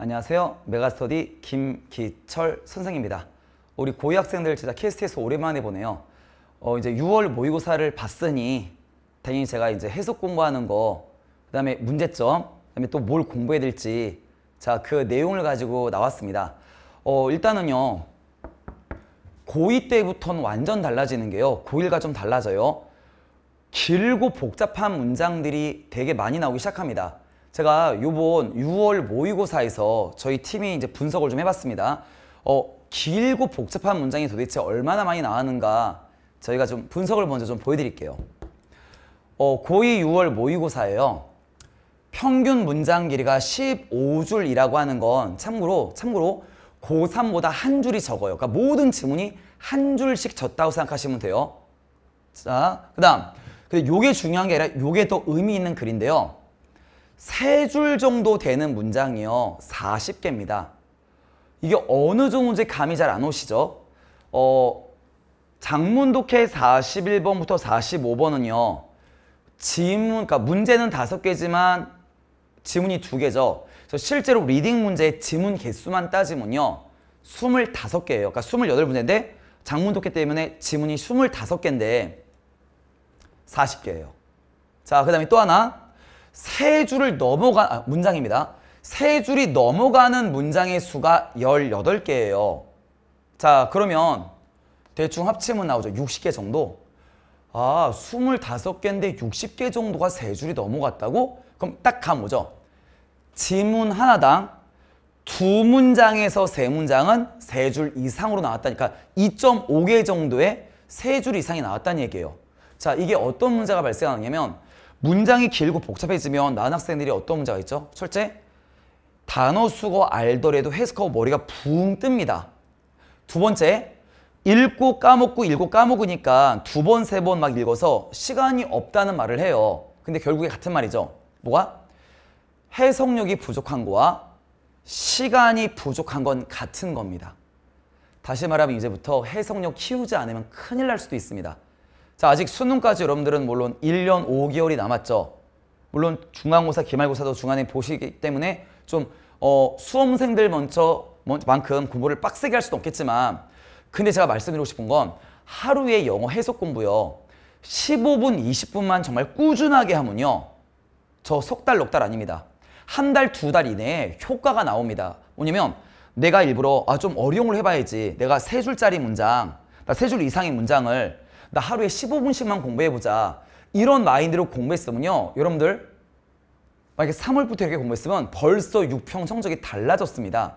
안녕하세요. 메가스터디 김기철 선생입니다. 우리 고이 학생들 진짜 KST에서 오랜만에 보네요. 어, 이제 6월 모의고사를 봤으니 당연히 제가 이제 해석 공부하는 거, 그 다음에 문제점, 그 다음에 또 뭘 공부해야 될지 자, 그 내용을 가지고 나왔습니다. 어, 일단은요. 고2 때부터는 완전 달라지는 게요. 고1과 좀 달라져요. 길고 복잡한 문장들이 되게 많이 나오기 시작합니다. 제가 요번 6월 모의고사에서 저희 팀이 이제 분석을 좀 해봤습니다. 어, 길고 복잡한 문장이 도대체 얼마나 많이 나왔는가 저희가 좀 분석을 먼저 좀 보여드릴게요. 어, 고2 6월 모의고사예요. 평균 문장 길이가 15줄이라고 하는 건 참고로 참고로 고3보다 한 줄이 적어요. 그러니까 모든 지문이 한 줄씩 졌다고 생각하시면 돼요. 자, 그 다음. 근데 요게 중요한 게 아니라 요게 더 의미 있는 글인데요. 세줄 정도 되는 문장이요. 40개입니다. 이게 어느 종인지 감이 잘 안 오시죠? 어, 장문독해 41번부터 45번은요. 지문, 그러니까 문제는 다섯 개지만 지문이 두 개죠. 그래서 실제로 리딩 문제의 지문 개수만 따지면요. 25개예요. 그러니까 28문제인데 장문독해 때문에 지문이 25개인데 40개예요. 자, 그 다음에 또 하나 세 줄을 넘어가 아, 문장입니다. 세 줄이 넘어가는 문장의 수가 18개예요. 자, 그러면 대충 합치면 나오죠. 60개 정도. 아, 25개인데 60개 정도가 세 줄이 넘어갔다고? 그럼 딱감 오죠. 지문 하나당 두 문장에서 세 문장은 세 줄 이상으로 나왔다니까 2.5개 정도의 세 줄 이상이 나왔다는 얘기예요. 자, 이게 어떤 문제가 발생하냐면 문장이 길고 복잡해 지면 나은 학생들이 어떤 문제가 있죠? 첫째, 단어 수거 알더라도 해석하고 머리가 붕 뜹니다. 두 번째, 읽고 까먹고 읽고 까먹으니까 두 번, 세 번 막 읽어서 시간이 없다는 말을 해요. 근데 결국에 같은 말이죠. 뭐가? 해석력이 부족한 거와 시간이 부족한 건 같은 겁니다. 다시 말하면 이제부터 해석력 키우지 않으면 큰일 날 수도 있습니다. 자, 아직 수능까지 여러분들은 물론 1년 5개월이 남았죠. 물론 중간고사, 기말고사도 중간에 보시기 때문에 좀 어, 수험생들 먼저 만큼 공부를 빡세게 할 수도 없겠지만 근데 제가 말씀드리고 싶은 건 하루에 영어 해석 공부요. 15분, 20분만 정말 꾸준하게 하면요. 저 석 달, 넉 달 아닙니다. 한 달, 두 달 이내에 효과가 나옵니다. 뭐냐면 내가 일부러 아, 좀 어려운 걸 해봐야지. 내가 세 줄짜리 문장, 세 줄 이상의 문장을 나 하루에 15분씩만 공부해보자. 이런 마인드로 공부했으면요. 여러분들 만약에 3월부터 이렇게 공부했으면 벌써 6평 성적이 달라졌습니다.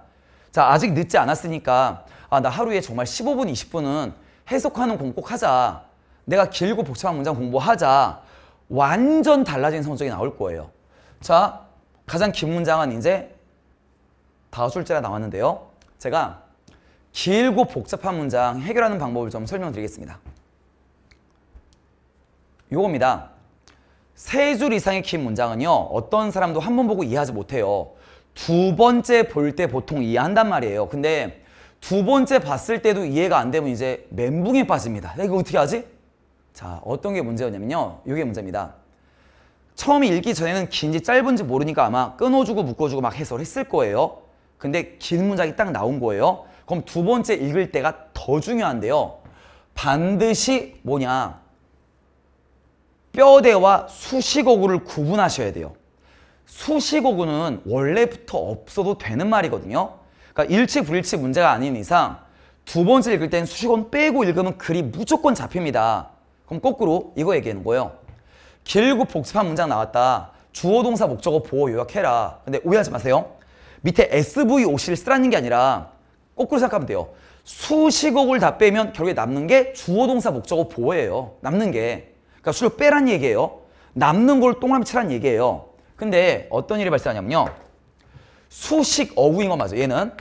자 아직 늦지 않았으니까 아나 하루에 정말 15분 20분은 해석하는 공부 꼭 하자. 내가 길고 복잡한 문장 공부하자. 완전 달라진 성적이 나올 거예요. 자 가장 긴 문장은 이제 다섯 줄째가 나왔는데요. 제가 길고 복잡한 문장 해결하는 방법을 좀 설명드리겠습니다. 요겁니다. 세 줄 이상의 긴 문장은요. 어떤 사람도 한 번 보고 이해하지 못해요. 두 번째 볼 때 보통 이해한단 말이에요. 근데 두 번째 봤을 때도 이해가 안 되면 이제 멘붕에 빠집니다. 이거 어떻게 하지? 자, 어떤 게 문제였냐면요. 이게 문제입니다. 처음 읽기 전에는 긴지 짧은지 모르니까 아마 끊어주고 묶어주고 막 해설했을 거예요. 근데 긴 문장이 딱 나온 거예요. 그럼 두 번째 읽을 때가 더 중요한데요. 반드시 뭐냐? 뼈대와 수식어구를 구분하셔야 돼요. 수식어구는 원래부터 없어도 되는 말이거든요. 그러니까 일치 불일치 문제가 아닌 이상 두 번째 읽을 땐수식어는 빼고 읽으면 글이 무조건 잡힙니다. 그럼 거꾸로 이거 얘기하는 거예요. 길고 복잡한 문장 나왔다. 주어 동사 목적어 보호 요약해라. 근데 오해하지 마세요. 밑에 SVOC를 쓰라는 게 아니라 거꾸로 생각하면 돼요. 수식어를 다 빼면 결국에 남는 게 주어 동사 목적어 보호예요. 남는 게. 그러니까 술을 빼란 얘기예요. 남는 걸 동그라미 치란 얘기예요. 근데 어떤 일이 발생하냐면요. 수식 어구인 거 맞아요. 얘는.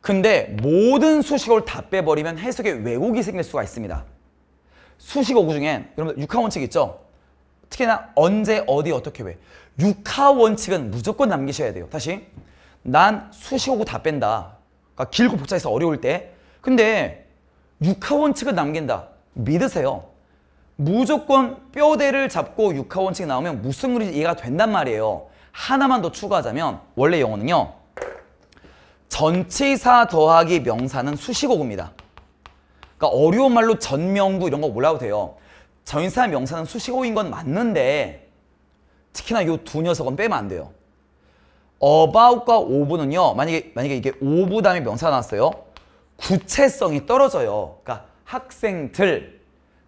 근데 모든 수식어를 다 빼버리면 해석의 왜곡이 생길 수가 있습니다. 수식 어구 중엔 여러분 육하 원칙 있죠? 특히나 언제 어디 어떻게 왜 육하 원칙은 무조건 남기셔야 돼요. 다시 난 수식 어구 다 뺀다. 그러니까 길고 복잡해서 어려울 때 근데 육하 원칙은 남긴다. 믿으세요. 무조건 뼈대를 잡고 육하원칙 나오면 무슨 말인지 이해가 된단 말이에요. 하나만 더 추가하자면 원래 영어는요. 전치사 더하기 명사는 수식어구입니다. 그러니까 어려운 말로 전명구 이런 거 몰라도 돼요. 전사 치 명사는 수식어인 건 맞는데 특히나 이 두 녀석은 빼면 안 돼요. about과 o v 는요 만약에 만약에 이게 o v 다음에 명사가 나왔어요. 구체성이 떨어져요. 그러니까 학생들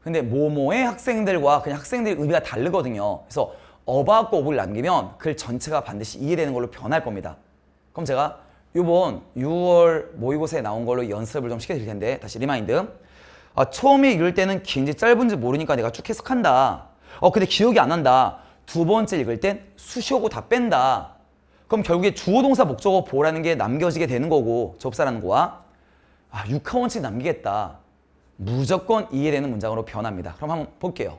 근데 모모의 학생들과 그냥 학생들의 의미가 다르거든요. 그래서 어바웃과 오브를 남기면 글 전체가 반드시 이해되는 걸로 변할 겁니다. 그럼 제가 이번 6월 모의고사에 나온 걸로 연습을 좀 시켜드릴 텐데 다시 리마인드 아, 처음에 읽을 때는 긴지 짧은지 모르니까 내가 쭉 해석한다. 어 근데 기억이 안 난다. 두 번째 읽을 땐수시하고다 뺀다. 그럼 결국에 주어동사 목적어 보라는 게 남겨지게 되는 거고 접사라는 거와 아, 육하 원칙 남기겠다. 무조건 이해되는 문장으로 변합니다. 그럼 한번 볼게요.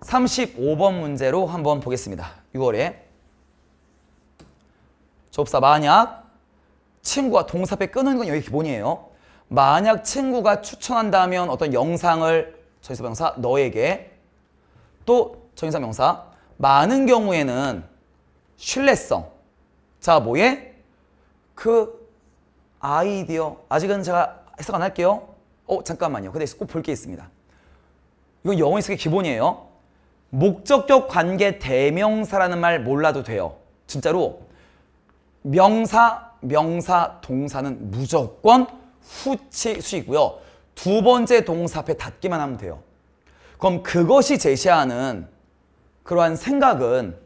35번 문제로 한번 보겠습니다. 6월에 접사 만약 친구가 동사패 끄는 건 여기 기본이에요. 만약 친구가 추천한다면 어떤 영상을 전사 명사 너에게 또 전사 명사 많은 경우에는 신뢰성 자 뭐에 그 아이디어 아직은 제가 해석 안 할게요. 어 잠깐만요. 근데 꼭 볼 게 있습니다. 이건 영어 해석의 기본이에요. 목적격 관계 대명사라는 말 몰라도 돼요. 진짜로 명사, 명사, 동사는 무조건 후치 수이고요. 두 번째 동사 앞에 닿기만 하면 돼요. 그럼 그것이 제시하는 그러한 생각은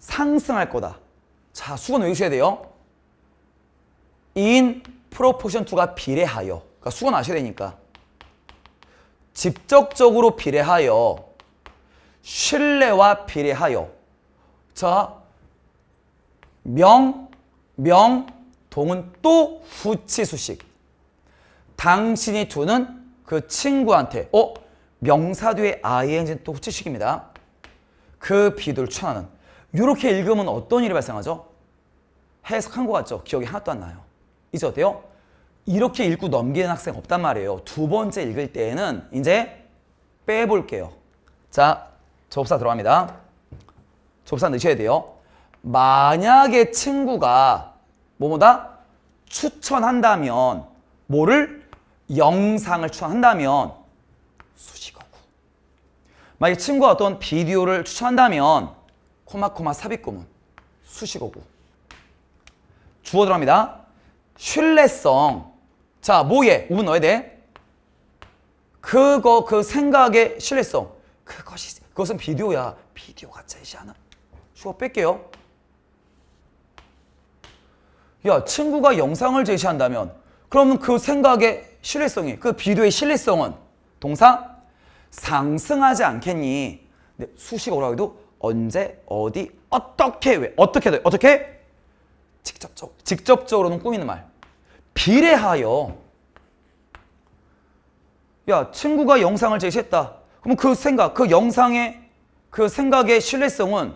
상승할 거다. 자, 수건 외우셔야 돼요. in proportion to가 비례하여. 그러니까 수건 아셔야 되니까. 직접적으로 비례하여 신뢰와 비례하여 자 명, 명, 동은 또 후치수식 당신이 두는 그 친구한테 어? 명사 뒤에 ing는 또 후치식입니다 그 비둘 천하는 이렇게 읽으면 어떤 일이 발생하죠? 해석한 것 같죠? 기억이 하나도 안 나요 이제 어때요? 이렇게 읽고 넘기는 학생 없단 말이에요. 두 번째 읽을 때에는 이제 빼볼게요. 자, 접사 들어갑니다. 접사 넣으셔야 돼요. 만약에 친구가 뭐뭐다? 추천한다면 뭐를? 영상을 추천한다면 수식어구. 만약에 친구가 어떤 비디오를 추천한다면 코마코마 삽입구문 수식어구. 주어 들어갑니다. 신뢰성. 자, 뭐에? 우분 넣어야 돼. 그거, 그 생각의 신뢰성. 그것이, 그것은 비디오야. 비디오 가짜이지 않아. 슈어 뺄게요. 야, 친구가 영상을 제시한다면 그러면 그 생각의 신뢰성이, 그 비디오의 신뢰성은 동사 상승하지 않겠니? 네, 수식어로 해도 언제, 어디, 어떻게, 왜, 어떻게, 어떻게? 직접적 직접적으로는 꾸미는 말. 비례하여 야 친구가 영상을 제시했다. 그럼 그 생각, 그 영상의 그 생각의 신뢰성은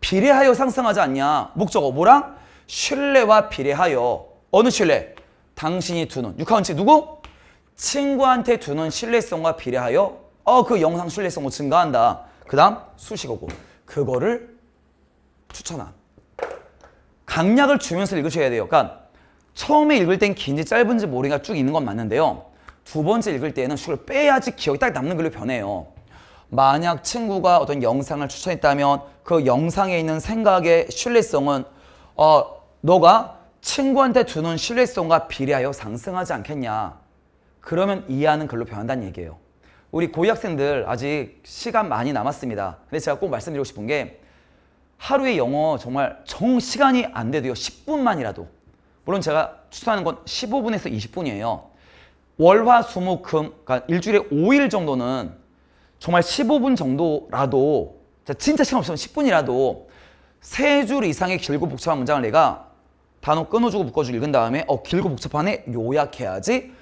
비례하여 상승하지 않냐. 목적어 뭐랑? 신뢰와 비례하여 어느 신뢰? 당신이 두는 육하원칙 누구? 친구한테 두는 신뢰성과 비례하여 어그 영상 신뢰성을 증가한다. 그 다음 수식어고 그거를 추천함. 강약을 주면서 읽으셔야 돼요. 그러니까 처음에 읽을 땐 긴지 짧은지 모르니까 쭉 읽는 건 맞는데요. 두 번째 읽을 때에는 슈를 빼야지 기억이 딱 남는 글로 변해요. 만약 친구가 어떤 영상을 추천했다면 그 영상에 있는 생각의 신뢰성은 어, 너가 친구한테 두는 신뢰성과 비례하여 상승하지 않겠냐. 그러면 이해하는 글로 변한다는 얘기예요. 우리 고위 학생들 아직 시간 많이 남았습니다. 근데 제가 꼭 말씀드리고 싶은 게 하루에 영어 정말 정 시간이 안 돼도요. 10분만이라도. 물론 제가 추천하는 건 15분에서 20분이에요. 월화 수목금 그러니까 일주일에 5일 정도는 정말 15분 정도라도 진짜 시간 없으면 10분이라도 세 줄 이상의 길고 복잡한 문장을 내가 단어 끊어주고 묶어주고 읽은 다음에 어 길고 복잡하네 요약해야지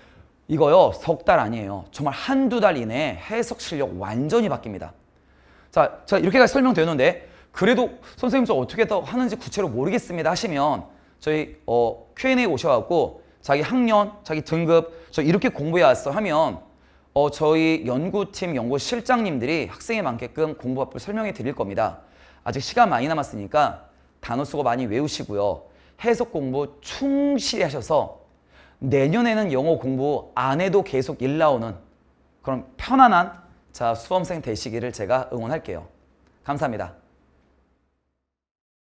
이거요 석 달 아니에요 정말 한두 달 이내에 해석 실력 완전히 바뀝니다 자 제가 이렇게까지 설명되었는데 그래도 선생님 저 어떻게 더 하는지 구체로 모르겠습니다 하시면 저희 어, Q&A 오셔갖고 자기 학년, 자기 등급 저 이렇게 공부해 왔어 하면 어, 저희 연구팀 연구실장님들이 학생에 많게끔 공부법을 설명해 드릴 겁니다. 아직 시간 많이 남았으니까 단어 수고 많이 외우시고요. 해석 공부 충실히 하셔서 내년에는 영어 공부 안 해도 계속 일 나오는 그런 편안한 자 수험생 되시기를 제가 응원할게요. 감사합니다.